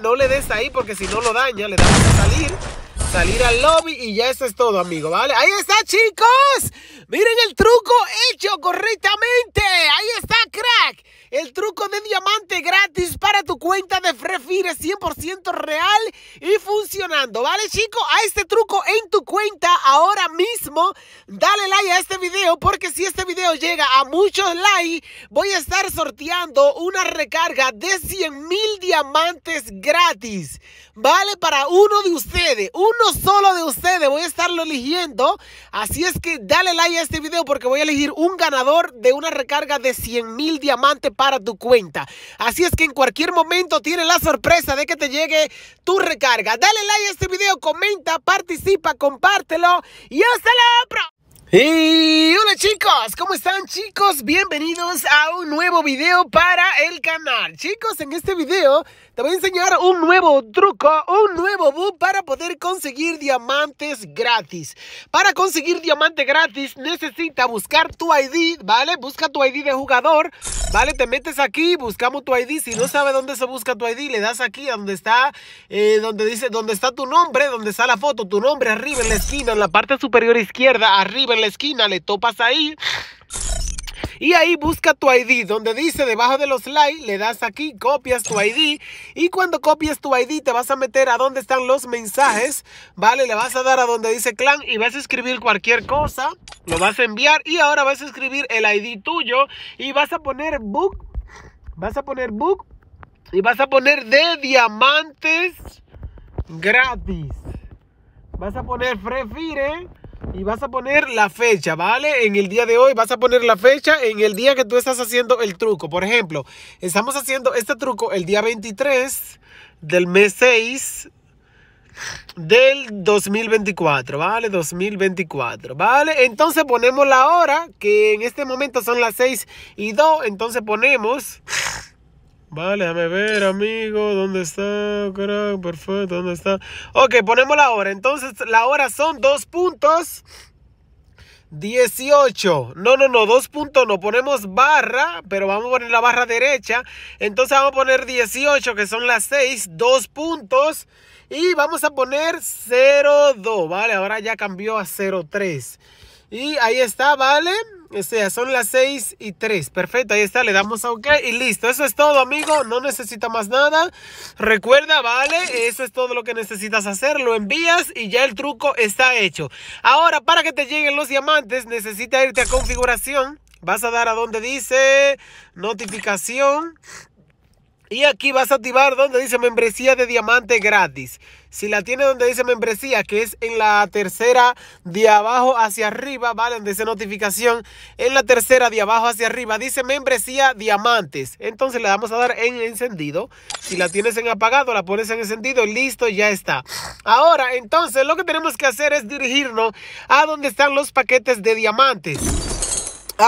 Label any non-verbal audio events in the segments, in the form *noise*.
No le des ahí porque si no lo daña, le da a salir. Salir al lobby y ya eso es todo, amigo, ¿vale? Ahí está, chicos. Miren el truco hecho correctamente. Ahí está, crack el truco de diamante gratis para tu cuenta de Free 100% real y funcionando. ¿Vale, chico? A este truco en tu cuenta ahora mismo. Dale like a este video porque si este video llega a muchos likes, voy a estar sorteando una recarga de 100 mil diamantes gratis. ¿Vale? Para uno de ustedes, uno solo de ustedes, voy a estarlo eligiendo. Así es que dale like a este video porque voy a elegir un ganador de una recarga de 100 mil diamantes para tu cuenta. Así es que en cualquier momento tienes la sorpresa de que te llegue tu recarga. Dale like a este video, comenta, participa, compártelo y hasta la próxima. Y hola chicos, ¿cómo están chicos? Bienvenidos a un nuevo video para el canal. Chicos, en este video te voy a enseñar un nuevo truco, un nuevo book poder conseguir diamantes gratis. Para conseguir diamante gratis necesita buscar tu ID, ¿vale? Busca tu ID de jugador, ¿vale? Te metes aquí, buscamos tu ID. Si no sabe dónde se busca tu ID, le das aquí a donde está, eh, donde dice, dónde está tu nombre, donde está la foto, tu nombre arriba en la esquina, en la parte superior izquierda, arriba en la esquina, le topas ahí y ahí busca tu ID, donde dice debajo de los likes, le das aquí, copias tu ID y cuando copias tu ID te vas a meter a donde están los mensajes, ¿vale? Le vas a dar a donde dice clan y vas a escribir cualquier cosa, lo vas a enviar y ahora vas a escribir el ID tuyo y vas a poner book, vas a poner book y vas a poner de diamantes gratis. Vas a poner Free y vas a poner la fecha, ¿vale? En el día de hoy vas a poner la fecha en el día que tú estás haciendo el truco. Por ejemplo, estamos haciendo este truco el día 23 del mes 6 del 2024, ¿vale? 2024, ¿vale? Entonces ponemos la hora, que en este momento son las 6 y 2, entonces ponemos Vale, déjame ver, amigo. ¿Dónde está? perfecto, ¿dónde está? Ok, ponemos la hora. Entonces, la hora son dos puntos. 18. No, no, no, dos puntos no. Ponemos barra, pero vamos a poner la barra derecha. Entonces vamos a poner 18, que son las 6, dos puntos. Y vamos a poner 02, ¿vale? Ahora ya cambió a 03. Y ahí está, ¿vale? O sea, son las 6 y 3. Perfecto, ahí está, le damos a OK y listo. Eso es todo, amigo. No necesita más nada. Recuerda, ¿vale? Eso es todo lo que necesitas hacer. Lo envías y ya el truco está hecho. Ahora, para que te lleguen los diamantes, necesita irte a configuración. Vas a dar a donde dice notificación. Y aquí vas a activar donde dice membresía de diamante gratis. Si la tiene donde dice membresía, que es en la tercera de abajo hacia arriba, ¿vale? Donde dice notificación, en la tercera de abajo hacia arriba dice membresía diamantes. Entonces le damos a dar en encendido. Si la tienes en apagado, la pones en encendido, listo, ya está. Ahora, entonces, lo que tenemos que hacer es dirigirnos a donde están los paquetes de diamantes.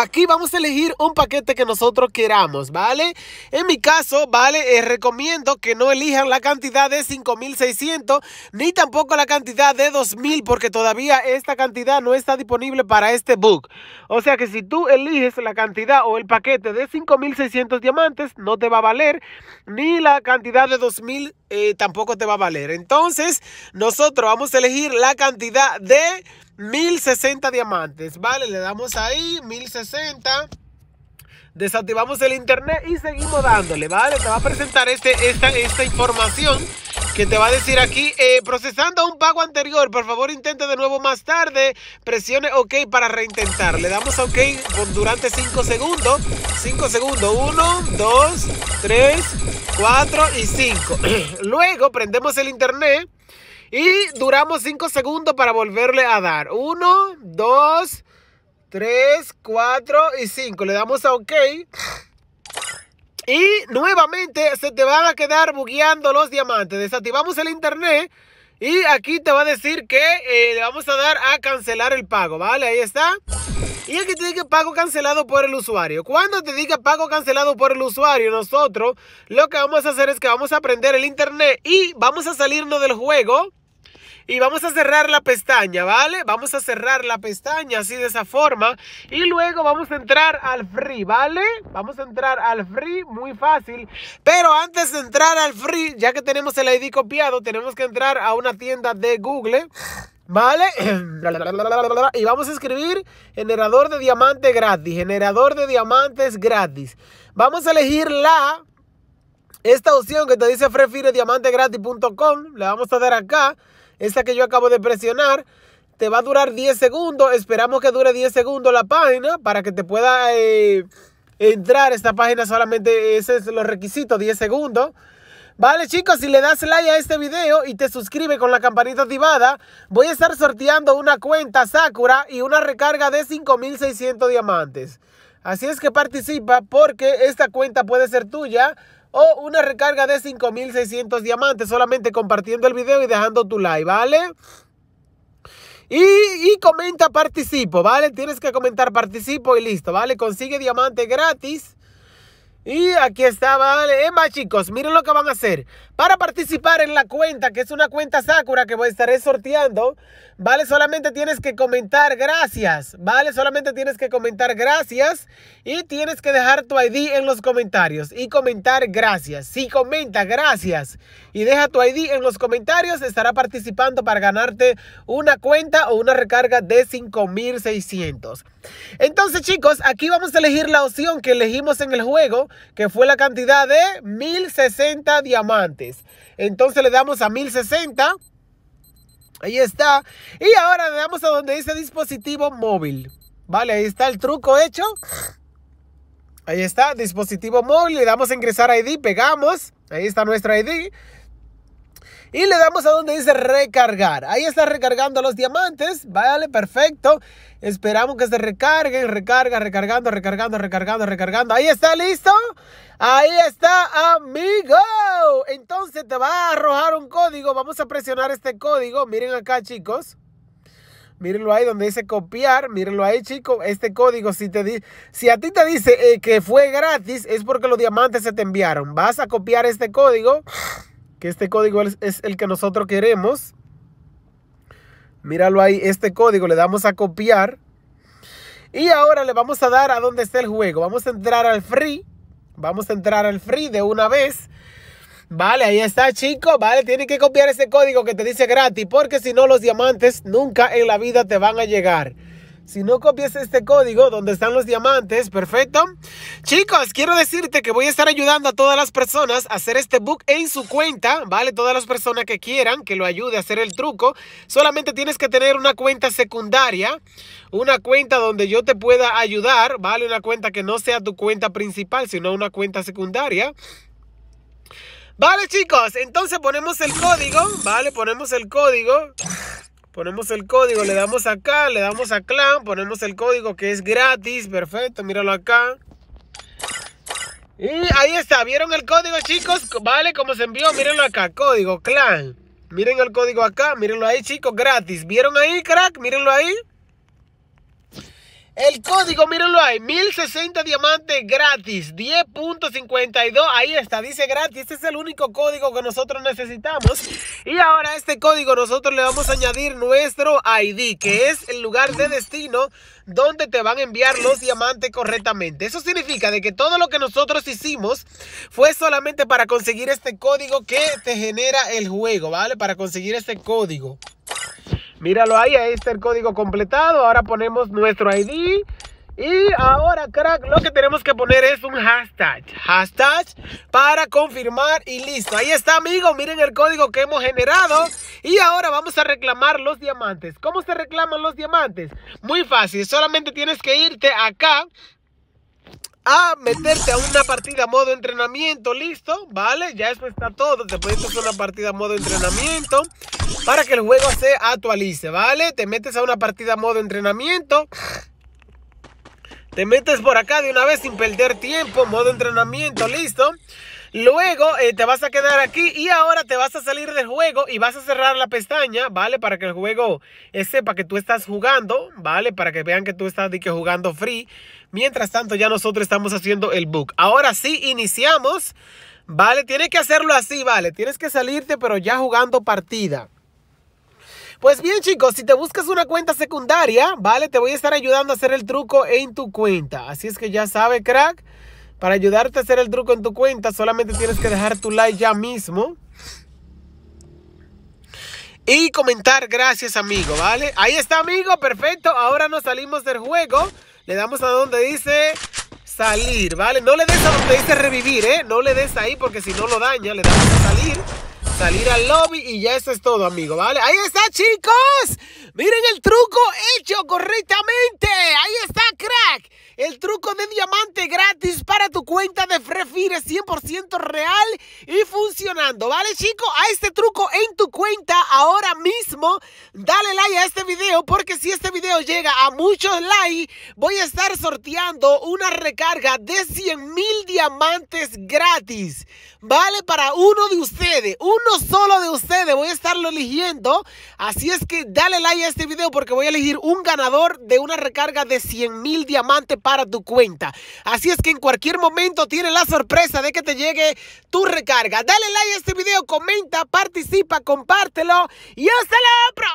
Aquí vamos a elegir un paquete que nosotros queramos, ¿vale? En mi caso, ¿vale? Eh, recomiendo que no elijan la cantidad de 5600 ni tampoco la cantidad de 2000 porque todavía esta cantidad no está disponible para este book. O sea que si tú eliges la cantidad o el paquete de 5600 diamantes, no te va a valer ni la cantidad de 2000 eh, tampoco te va a valer. Entonces, nosotros vamos a elegir la cantidad de 1060 diamantes, ¿vale? Le damos ahí 1060 desactivamos el internet y seguimos dándole, ¿vale? Te va a presentar este, esta, esta información que te va a decir aquí, eh, procesando un pago anterior, por favor intente de nuevo más tarde, presione OK para reintentar. Le damos a OK durante 5 segundos, 5 segundos, 1, 2, 3, 4 y 5. *clears throat* Luego prendemos el internet y duramos 5 segundos para volverle a dar. 1, 2, 3, 4 y 5. Le damos a OK. Y nuevamente se te van a quedar bugueando los diamantes. Desactivamos el internet. Y aquí te va a decir que eh, le vamos a dar a cancelar el pago, ¿vale? Ahí está y el que te diga pago cancelado por el usuario. Cuando te diga pago cancelado por el usuario, nosotros lo que vamos a hacer es que vamos a prender el internet y vamos a salirnos del juego. Y vamos a cerrar la pestaña, ¿vale? Vamos a cerrar la pestaña así de esa forma. Y luego vamos a entrar al free, ¿vale? Vamos a entrar al free, muy fácil. Pero antes de entrar al free, ya que tenemos el ID copiado, tenemos que entrar a una tienda de Google. ¿Vale? *clears throat* Y vamos a escribir generador de Diamantes gratis. Generador de diamantes gratis. Vamos a elegir la. Esta opción que te dice puntocom Le vamos a dar acá. Esta que yo acabo de presionar. Te va a durar 10 segundos. Esperamos que dure 10 segundos la página para que te pueda eh, entrar. Esta página solamente, ese es los requisitos, 10 segundos. Vale chicos, si le das like a este video y te suscribes con la campanita activada, voy a estar sorteando una cuenta Sakura y una recarga de 5600 diamantes. Así es que participa porque esta cuenta puede ser tuya o una recarga de 5600 diamantes solamente compartiendo el video y dejando tu like, ¿vale? Y, y, comenta participo, ¿vale? Tienes que comentar participo y listo, ¿vale? Consigue diamante gratis y aquí está, vale. ¡emma chicos, miren lo que van a hacer. Para participar en la cuenta, que es una cuenta Sakura que voy a estar sorteando, ¿vale? Solamente tienes que comentar gracias, ¿vale? Solamente tienes que comentar gracias y tienes que dejar tu ID en los comentarios y comentar gracias. Si comenta gracias y deja tu ID en los comentarios, estará participando para ganarte una cuenta o una recarga de 5600. Entonces, chicos, aquí vamos a elegir la opción que elegimos en el juego, que fue la cantidad de 1060 diamantes. Entonces le damos a 1060. Ahí está. Y ahora le damos a donde dice dispositivo móvil. Vale, ahí está el truco hecho. Ahí está, dispositivo móvil. Le damos a ingresar ID, pegamos. Ahí está nuestra ID. Y le damos a donde dice recargar. Ahí está recargando los diamantes. Vale, perfecto. Esperamos que se recarguen. Recarga, recargando, recargando, recargando, recargando. Ahí está, listo. Ahí está, amigo. Entonces te va a arrojar un código. Vamos a presionar este código. Miren acá, chicos. Mírenlo ahí donde dice copiar, mírenlo ahí, chicos. Este código, si, te si a ti te dice eh, que fue gratis, es porque los diamantes se te enviaron. Vas a copiar este código que este código es, el que nosotros queremos. Míralo ahí, este código le damos a copiar. Y ahora le vamos a dar a dónde está el juego. Vamos a entrar al free. Vamos a entrar al free de una vez. Vale, ahí está, chicos. Vale, tienen que copiar ese código que te dice gratis. Porque si no, los diamantes nunca en la vida te van a llegar. Si no copias este código donde están los diamantes, perfecto. Chicos, quiero decirte que voy a estar ayudando a todas las personas a hacer este book en su cuenta, ¿vale? Todas las personas que quieran que lo ayude a hacer el truco. Solamente tienes que tener una cuenta secundaria, una cuenta donde yo te pueda ayudar, ¿vale? Una cuenta que no sea tu cuenta principal, sino una cuenta secundaria. Vale, chicos, entonces ponemos el código, ¿vale? Ponemos el código. Ponemos el código, le damos acá, le damos a clan, ponemos el código que es gratis, perfecto, míralo acá. Y ahí está, ¿vieron el código chicos? Vale, como se envió, mírenlo acá, código clan. Miren el código acá, mírenlo ahí chicos, gratis. ¿Vieron ahí, crack? Mírenlo ahí. El código, mírenlo ahí, 1060 diamantes gratis, 10.52, ahí está, dice gratis, este es el único código que nosotros necesitamos. Y ahora a este código nosotros le vamos a añadir nuestro ID, que es el lugar de destino donde te van a enviar los diamantes correctamente. Eso significa de que todo lo que nosotros hicimos fue solamente para conseguir este código que te genera el juego, ¿vale? Para conseguir este código. Míralo ahí, ahí está el código completado. Ahora ponemos nuestro ID. Y ahora, crack, lo que tenemos que poner es un hashtag. Hashtag para confirmar y listo. Ahí está, amigo. Miren el código que hemos generado. Y ahora vamos a reclamar los diamantes. ¿Cómo se reclaman los diamantes? Muy fácil. Solamente tienes que irte acá a meterte a una partida modo entrenamiento, listo, ¿vale? Ya eso está todo, te puedes hacer una partida modo entrenamiento para que el juego se actualice, ¿vale? Te metes a una partida modo entrenamiento. Te metes por acá de una vez sin perder tiempo, modo entrenamiento, listo. Luego eh, te vas a quedar aquí y ahora te vas a salir del juego y vas a cerrar la pestaña, ¿vale? Para que el juego eh, sepa que tú estás jugando, ¿vale? Para que vean que tú estás que jugando free. Mientras tanto ya nosotros estamos haciendo el book. Ahora sí, iniciamos, ¿vale? Tienes que hacerlo así, ¿vale? Tienes que salirte pero ya jugando partida. Pues bien chicos, si te buscas una cuenta secundaria, ¿vale? Te voy a estar ayudando a hacer el truco en tu cuenta. Así es que ya sabe, crack. Para ayudarte a hacer el truco en tu cuenta, solamente tienes que dejar tu like ya mismo. Y comentar gracias amigo, ¿vale? Ahí está amigo, perfecto. Ahora nos salimos del juego. Le damos a donde dice salir, ¿vale? No le des a donde dice revivir, ¿eh? No le des ahí porque si no lo daña, le damos a salir. Salir al lobby y ya eso es todo, amigo, ¿vale? Ahí está, chicos. Miren el truco hecho correctamente. Ahí está. Refiere 100% real y funcionando. ¿Vale, chico? A este truco en tu cuenta ahora mismo. Dale like a este video porque si este video llega a muchos likes, voy a estar sorteando una recarga de 100 mil diamantes gratis. ¿Vale? Para uno de ustedes, uno solo de ustedes, voy a estarlo eligiendo. Así es que dale like a este video porque voy a elegir un ganador de una recarga de 100 mil diamantes para tu cuenta. Así es que en cualquier momento tiene las sorpresa de que te llegue tu recarga. Dale like a este video, comenta, participa, compártelo y hasta la próxima.